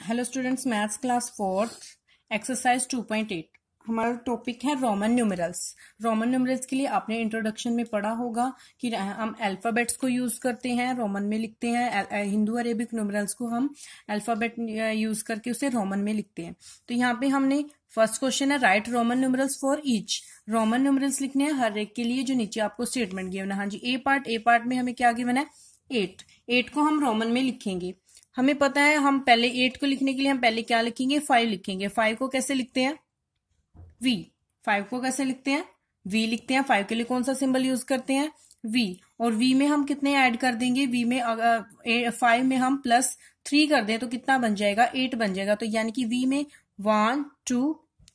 hello students maths class fourth exercise two point eight हमारा topic है Roman numerals Roman numerals के लिए आपने इंट्रोडक्शन में पढ़ा होगा कि हम अल्फ़ाबेट्स को यूज़ करते हैं रोमन में लिखते हैं हिंदू अरेबिक न्यूमरल्स को हम अल्फ़ाबेट यूज़ करके उसे रोमन में लिखते हैं तो यहाँ पे हमने फर्स्ट क्वेश्चन है right Roman numerals for each Roman numerals लिखने हैं हर एक के लिए जो नीचे आपको स्टेटमेंट गिवन है हाँ जी ए पार्ट ए पार्ट में हमें क्या गिवन है एट एट को हम रोमन में लिखेंगे हमें पता है हम पहले एट को लिखने के लिए हम पहले क्या लिखेंगे फाइव लिखेंगे फाइव को कैसे लिखते हैं वी फाइव को कैसे लिखते हैं वी लिखते हैं फाइव के लिए कौन सा सिंबल यूज करते हैं वी और वी में हम कितने ऐड कर देंगे वी में अगर फाइव में हम प्लस थ्री कर दें तो कितना बन जाएगा एट बन जाएगा तो यानी कि वी में वन टू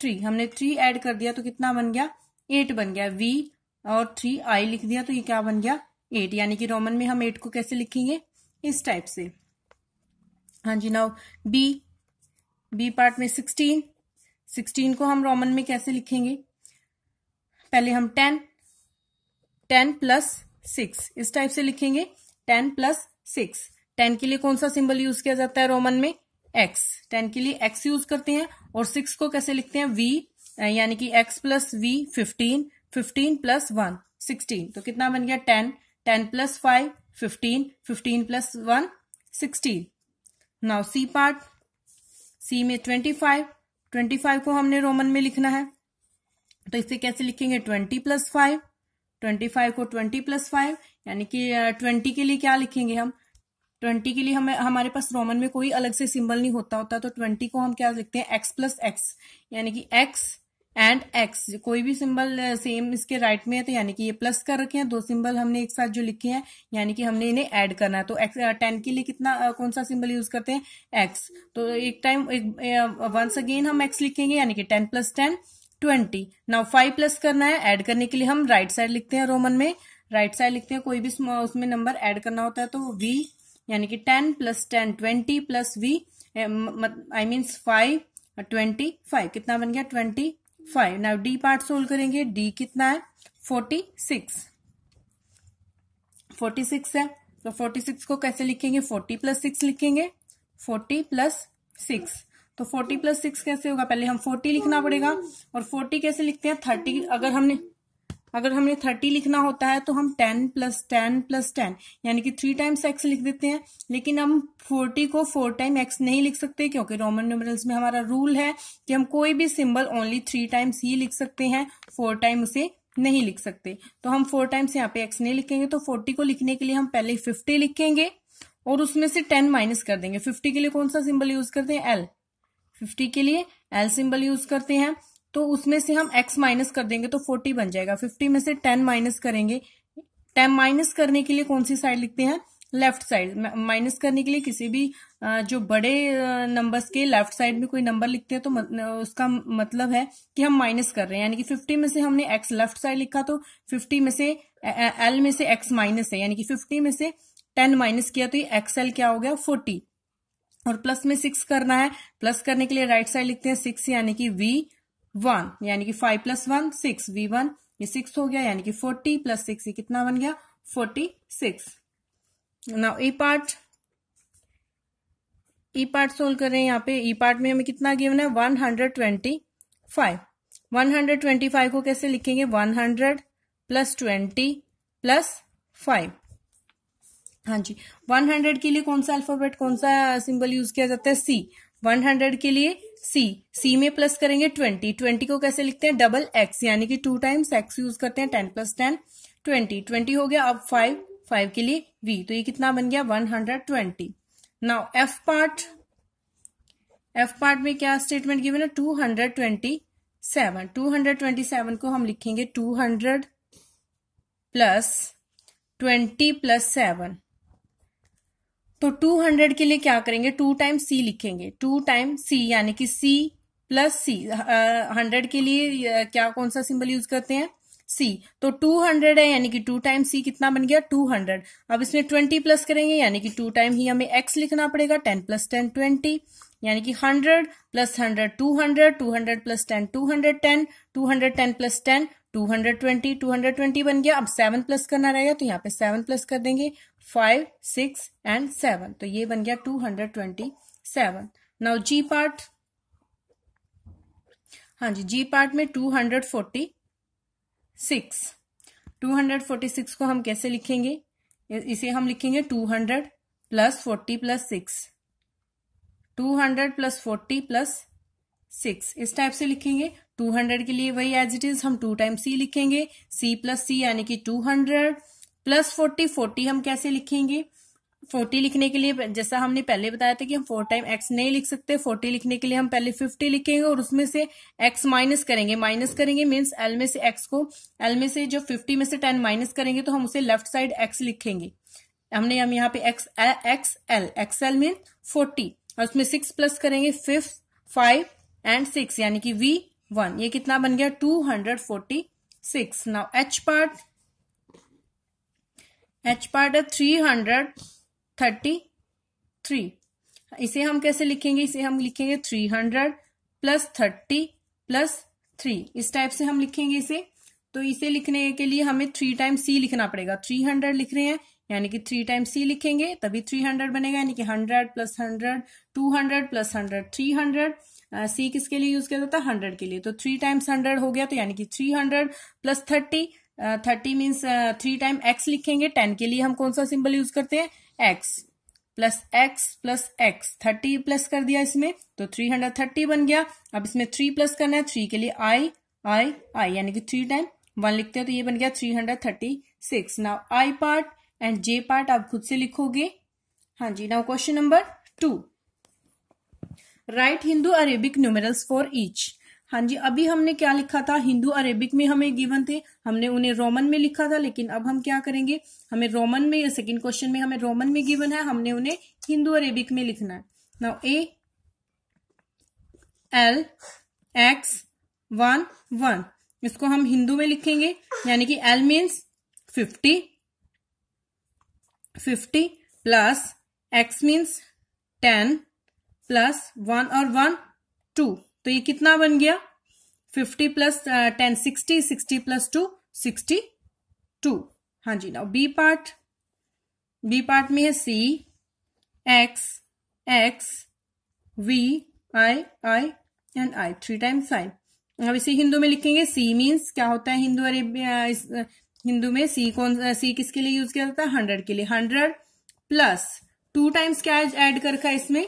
थ्री हमने थ्री ऐड कर दिया तो कितना बन गया एट बन गया वी और थ्री आई लिख दिया तो ये क्या बन गया एट यानी कि रोमन में हम एट को कैसे लिखेंगे इस टाइप से हाँ जी नाउ बी बी पार्ट में सिक्सटीन सिक्सटीन को हम रोमन में कैसे लिखेंगे पहले हम टेन टेन प्लस सिक्स इस टाइप से लिखेंगे टेन प्लस सिक्स टेन के लिए कौन सा सिंबल यूज किया जाता है रोमन में एक्स टेन के लिए एक्स यूज करते हैं और सिक्स को कैसे लिखते हैं वी यानी कि X plus V fifteen fifteen plus one sixteen तो कितना बन गया ten ten plus five fifteen fifteen plus one sixteen now C part C में ट्वेंटी फाइव ट्वेंटी फाइव को हमने रोमन में लिखना है तो इसे कैसे लिखेंगे twenty plus five twenty five को ट्वेंटी प्लस फाइव यानी कि ट्वेंटी के लिए क्या लिखेंगे हम ट्वेंटी के लिए हमें हमारे पास रोमन में कोई अलग से सिंबल नहीं होता होता तो ट्वेंटी को हम क्या लिखते हैं एक्स प्लस एक्स यानी कि एक्स एंड एक्स कोई भी सिंबल सेम uh, इसके राइट right में है तो यानी कि ये प्लस कर रखे हैं दो सिंबल हमने एक साथ जो लिखे हैं यानी कि हमने इन्हें ऐड करना है तो एक्स टेन uh, के लिए कितना uh, कौन सा सिंबल यूज करते हैं एक्स तो एक टाइम एक वंस अगेन हम एक्स लिखेंगे यानी कि ten plus ten twenty now five plus करना है एड करने के लिए हम राइट right साइड लिखते हैं रोमन में राइट right साइड लिखते हैं कोई भी उसमें नंबर एड करना होता है तो वी यानी कि ten plus ten twenty plus V I means five twenty five कितना बन गया twenty five now D part solve करेंगे डी कितना है फोर्टी सिक्स फोर्टी सिक्स है तो फोर्टी सिक्स को कैसे लिखेंगे फोर्टी प्लस सिक्स लिखेंगे फोर्टी प्लस सिक्स तो फोर्टी प्लस सिक्स कैसे होगा पहले हम फोर्टी लिखना पड़ेगा और फोर्टी कैसे लिखते हैं थर्टी अगर हमने अगर हमने थर्टी लिखना होता है तो हम ten plus ten plus ten यानी कि थ्री टाइम्स एक्स लिख देते हैं लेकिन हम फोर्टी को फोर टाइम एक्स नहीं लिख सकते क्योंकि रोमन न्यूमरल्स में हमारा रूल है कि हम कोई भी सिंबल ओनली थ्री टाइम्स ही लिख सकते हैं फोर टाइम उसे नहीं लिख सकते तो हम फोर टाइम्स यहाँ पे एक्स नहीं लिखेंगे तो फोर्टी को लिखने के लिए हम पहले फिफ्टी लिखेंगे और उसमें से टेन माइनस कर देंगे फिफ्टी के लिए कौन सा सिंबल यूज करते हैं एल फिफ्टी के लिए एल सिंबल यूज करते हैं तो उसमें से हम x माइनस कर देंगे तो 40 बन जाएगा 50 में से 10 माइनस करेंगे 10 माइनस करने के लिए कौन सी साइड लिखते हैं लेफ्ट साइड माइनस करने के लिए किसी भी जो बड़े नंबर्स के लेफ्ट साइड में कोई नंबर लिखते हैं तो उसका मतलब है कि हम माइनस कर रहे हैं यानी कि 50 में से हमने x लेफ्ट साइड लिखा तो 50 में से l में से x माइनस है यानी कि 50 में से 10 माइनस किया तो ये एल क्या हो गया 40 और प्लस में सिक्स करना है प्लस करने के लिए राइट साइड लिखते हैं सिक्स यानी कि वी वन यानी कि five plus one six V one ये सिक्स हो गया यानी कि फोर्टी प्लस सिक्स ये कितना बन गया forty six now E part E part solve कर रहे हैं यहाँ पे ई e पार्ट में हमें कितना गिवन है one hundred twenty five one hundred twenty five को कैसे लिखेंगे one hundred plus twenty plus five हाँ जी वन हंड्रेड के लिए कौन सा अल्फाबेट कौन सा सिंबल यूज किया जाता है सी वन हंड्रेड के लिए सी सी में प्लस करेंगे ट्वेंटी ट्वेंटी को कैसे लिखते हैं डबल एक्स यानी कि टू टाइम्स एक्स यूज करते हैं ten plus ten twenty twenty हो गया अब फाइव फाइव के लिए वी तो ये कितना बन गया one hundred twenty now F part F part में क्या स्टेटमेंट गिवन है two hundred twenty seven two hundred twenty seven को हम लिखेंगे two hundred plus twenty plus seven तो 200 के लिए क्या करेंगे टू टाइम सी लिखेंगे टू टाइम सी यानी कि सी प्लस सी हंड्रेड के लिए क्या कौन सा सिंबल यूज करते हैं सी तो 200 है यानी कि टू टाइम सी कितना बन गया 200 अब इसमें 20 प्लस करेंगे यानी कि टू टाइम ही हमें एक्स लिखना पड़ेगा 10 प्लस टेन ट्वेंटी यानी कि 100 plus hundred 200 200 plus two 210 210 plus ten 220 220 बन गया अब सेवन प्लस करना रहेगा तो यहाँ पे सेवन प्लस कर देंगे फाइव सिक्स एंड सेवन तो ये बन गया 227 नाउ जी पार्ट हाँ जी जी पार्ट में 246 246 को हम कैसे लिखेंगे इसे हम लिखेंगे 200 plus forty plus six two hundred plus forty plus six इस टाइप से लिखेंगे टू हंड्रेड के लिए वही एज इट इज हम टू टाइम सी लिखेंगे सी प्लस सी यानी कि two hundred plus forty forty हम कैसे लिखेंगे फोर्टी लिखने के लिए जैसा हमने पहले बताया था कि हम फोर टाइम एक्स नहीं लिख सकते फोर्टी लिखने के लिए हम पहले फिफ्टी लिखेंगे और उसमें से एक्स माइनस करेंगे माइनस करेंगे मीन्स एल में से एक्स को एल में से जो फिफ्टी में से टेन माइनस करेंगे तो हम उसे लेफ्ट साइड एक्स लिखेंगे हमने हम यहाँ पे X X L X L mean forty और उसमें सिक्स प्लस करेंगे फिफ्थ फाइव एंड सिक्स यानी कि वी वन ये कितना बन गया two hundred forty six now H part H part है थ्री हंड्रेड थर्टी थ्री इसे हम कैसे लिखेंगे इसे हम लिखेंगे three hundred plus thirty plus three इस टाइप से हम लिखेंगे इसे तो इसे लिखने के लिए हमें थ्री टाइम सी लिखना पड़ेगा थ्री हंड्रेड लिख रहे हैं यानी कि थ्री टाइम्स सी लिखेंगे तभी थ्री हंड्रेड बनेगा यानी कि hundred plus hundred two hundred plus hundred three hundred C किसके लिए यूज किया जाता है हंड्रेड के लिए तो थ्री टाइम्स हंड्रेड हो गया तो यानी कि three hundred plus thirty thirty means three time X लिखेंगे टेन के लिए हम कौन सा सिंबल यूज करते हैं X plus X plus X thirty plus कर दिया इसमें तो थ्री हंड्रेड थर्टी बन गया अब इसमें थ्री प्लस करना है थ्री के लिए आई आई आई यानी कि थ्री टाइम वन लिखते हैं तो ये बन गया three hundred thirty six now I part and J part आप खुद से लिखोगे हाँ जी now question number two right Hindu Arabic numerals for each हाँ जी अभी हमने क्या लिखा था हिंदू अरेबिक में हमें गिवन थे हमने उन्हें रोमन में लिखा था लेकिन अब हम क्या करेंगे हमें रोमन में या सेकेंड क्वेश्चन में हमें रोमन में गिवन है हमने उन्हें हिंदू अरेबिक में लिखना है now A L X one one इसको हम हिंदू में लिखेंगे यानी कि L means fifty fifty plus X means ten plus one और वन टू तो ये कितना बन गया fifty plus ten sixty sixty plus two sixty two हाँ जी ना बी पार्ट बी पार्ट में है C X X V I I and I three times I अब इसे हिंदू में लिखेंगे सी मीन्स क्या होता है हिंदू अरेबिया हिंदू में सी कौन सी किसके लिए यूज किया जाता है हंड्रेड के लिए हंड्रेड प्लस टू टाइम्स क्या एड कर रखा है इसमें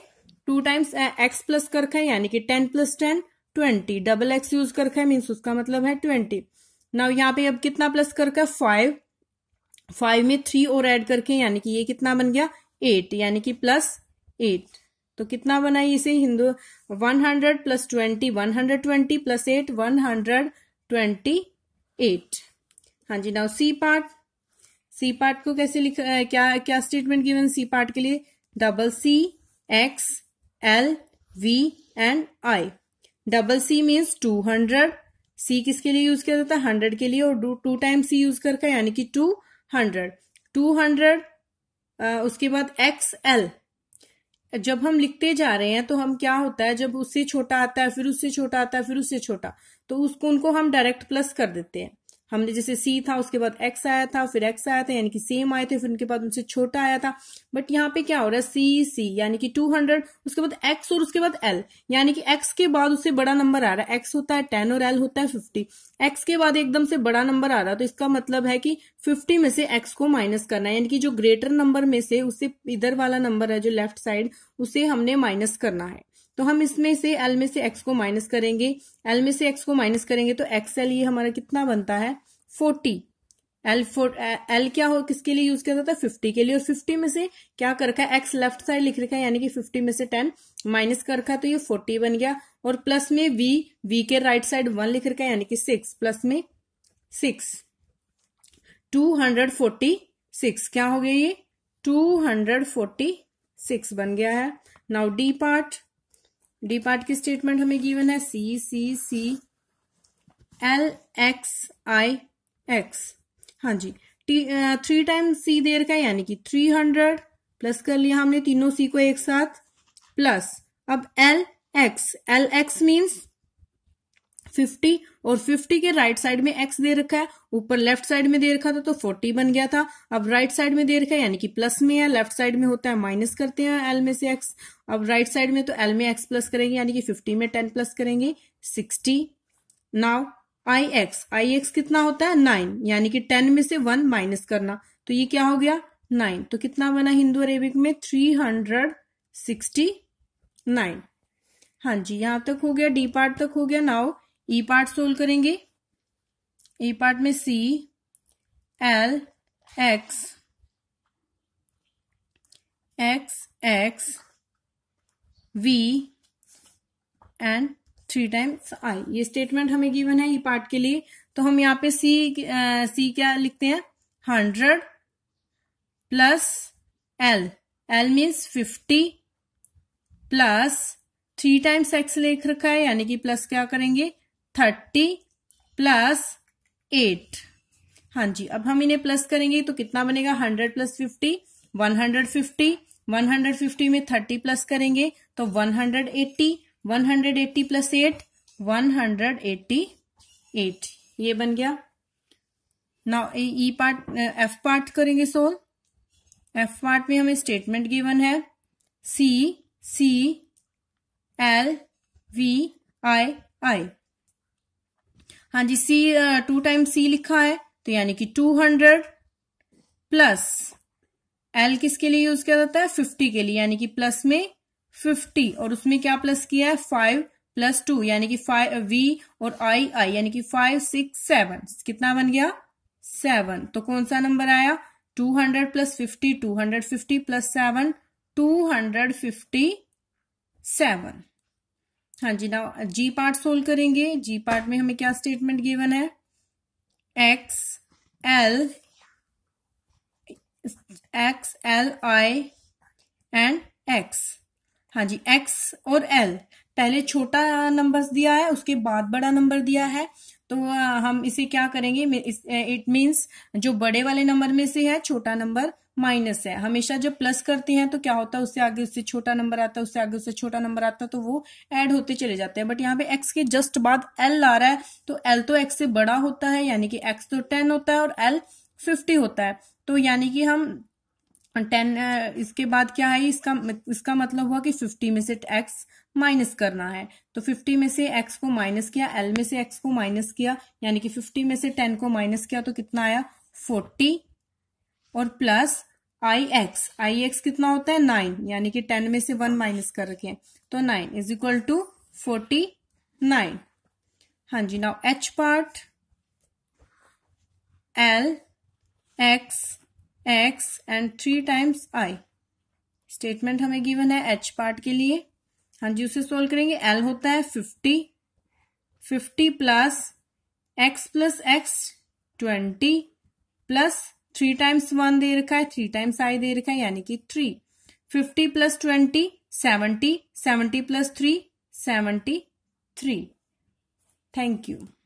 टू टाइम्स एक्स प्लस कर रखा है यानी कि ten plus ten twenty double X use कर रखा है मीन्स उसका मतलब है ट्वेंटी नाउ यहाँ पे अब कितना प्लस कर रखा है फाइव फाइव में थ्री और एड करके यानी कि ये कितना बन गया एट यानी कि प्लस एट तो कितना बना इसे Hindu one hundred plus twenty one hundred twenty plus eight one hundred twenty eight हाँ जी now C part C part को कैसे लिख आ, क्या क्या स्टेटमेंट गिवन सी पार्ट के लिए double C X L V and I double C means two hundred C किसके लिए यूज किया जाता है हंड्रेड के लिए और टू टाइम सी यूज करके यानी कि टू हंड्रेड टू हंड्रेड उसके बाद एक्स एल जब हम लिखते जा रहे हैं तो हम क्या होता है जब उससे छोटा आता है फिर उससे छोटा आता है फिर उससे छोटा तो उसको उनको हम डायरेक्ट प्लस कर देते हैं हमने जैसे सी था उसके बाद एक्स आया था फिर एक्स आया था यानी कि सेम आए थे फिर उनके बाद उनसे छोटा आया था बट यहाँ पे क्या हो रहा है सी सी यानी कि टू हंड्रेड उसके बाद एक्स और उसके बाद एल यानी कि एक्स के बाद उससे बड़ा नंबर आ रहा है एक्स होता है टेन और एल होता है फिफ्टी एक्स के बाद एकदम से बड़ा नंबर आ रहा है तो इसका मतलब है कि फिफ्टी में से एक्स को माइनस करना है यानी कि जो ग्रेटर नंबर में से उससे इधर वाला नंबर है जो लेफ्ट साइड उसे हमने माइनस करना है तो हम इसमें से एल में से एक्स को माइनस करेंगे एल में से एक्स को माइनस करेंगे तो एक्स एल ये हमारा कितना बनता है फोर्टी एल फोर एल क्या हो किसके लिए यूज किया जाता है फिफ्टी के लिए और फिफ्टी में से क्या कर रखा है एक्स लेफ्ट साइड लिख रखा है यानी कि फिफ्टी में से टेन माइनस कर रखा है तो ये फोर्टी बन गया और प्लस में वी वी के राइट साइड वन लिख रखा है यानी कि सिक्स प्लस में six two hundred forty six क्या हो गया ये टू हंड्रेड फोर्टी सिक्स बन गया है now D part D part की स्टेटमेंट हमें गिवन है C C C L X I X हाँ जी टी थ्री टाइम सी देर का यानी कि थ्री हंड्रेड प्लस कर लिया हमने तीनों सी को एक साथ प्लस अब L X L X means fifty और फिफ्टी के राइट साइड में एक्स दे रखा है ऊपर लेफ्ट साइड में दे रखा था तो फोर्टी बन गया था अब राइट साइड में दे रखा है यानी कि प्लस में है लेफ्ट साइड में होता है माइनस करते हैं एल में से एक्स अब राइट साइड में तो एल में एक्स प्लस करेंगे यानी कि फिफ्टी में टेन प्लस करेंगे sixty now I X I X कितना होता है नाइन यानी कि टेन में से वन माइनस करना तो ये क्या हो गया नाइन तो कितना बना हिंदू अरेबिक में थ्री हंड्रेड सिक्सटी नाइन हाँ जी यहां तक हो गया डी पार्ट तक हो गया नाउ ई पार्ट सोल्व करेंगे ई e पार्ट में C L X X X V and three times I ये स्टेटमेंट हमें गिवन है ई e पार्ट के लिए तो हम यहाँ पे सी सी क्या लिखते हैं hundred plus L L means fifty plus three times X लिख रखा है यानी कि प्लस क्या करेंगे थर्टी प्लस एट हाँ जी अब हम इन्हें प्लस करेंगे तो कितना बनेगा hundred plus fifty one hundred fifty one hundred fifty में थर्टी प्लस करेंगे तो one hundred eighty one hundred eighty plus eight one hundred eighty eight ये बन गया now E part F part करेंगे सोल एफ पार्ट में हमें स्टेटमेंट गिवन है C C L V I आई हाँ जी सी टू टाइम सी लिखा है तो यानी कि टू हंड्रेड प्लस एल किसके लिए यूज किया जाता है फिफ्टी के लिए यानी कि प्लस में फिफ्टी और उसमें क्या प्लस किया है फाइव प्लस टू यानी कि फाइव वी और आई आई यानी कि फाइव सिक्स सेवन कितना बन गया सेवन तो कौन सा नंबर आया two hundred plus fifty two hundred fifty plus seven two hundred fifty seven हाँ जी ना जी पार्ट सोल्व करेंगे जी पार्ट में हमें क्या स्टेटमेंट गिवन है X L X L I and X हाँ जी एक्स और एल पहले छोटा नंबर दिया है उसके बाद बड़ा नंबर दिया है तो हम इसे क्या करेंगे इट मीन्स जो बड़े वाले नंबर में से है छोटा नंबर माइनस है हमेशा जब प्लस करते हैं तो क्या होता है उससे आगे उससे छोटा नंबर आता है उससे आगे उससे छोटा नंबर आता है तो वो ऐड होते चले जाते हैं बट यहाँ पे एक्स के जस्ट बाद एल आ रहा है तो एल तो एक्स से बड़ा होता है यानी कि एक्स तो टेन होता है और एल फिफ्टी होता है तो यानी कि हम टेन इसके बाद क्या है इसका इसका मतलब हुआ कि फिफ्टी में से एक्स माइनस करना है तो फिफ्टी में से एक्स को माइनस किया एल में से एक्स को माइनस किया यानी कि फिफ्टी में से टेन को माइनस किया तो कितना आया फोर्टी और plus I X I X कितना होता है नाइन यानी कि टेन में से वन माइनस कर रखे तो nine is equal to forty nine हाँ जी now H part L X X and three times I statement हमें गिवन है एच पार्ट के लिए हाँ जी उसे सोल्व करेंगे एल होता है fifty fifty plus X plus X twenty plus three times one दे रखा है थ्री टाइम्स आई दे रखा है यानी कि three fifty plus twenty seventy seventy plus three seventy three thank you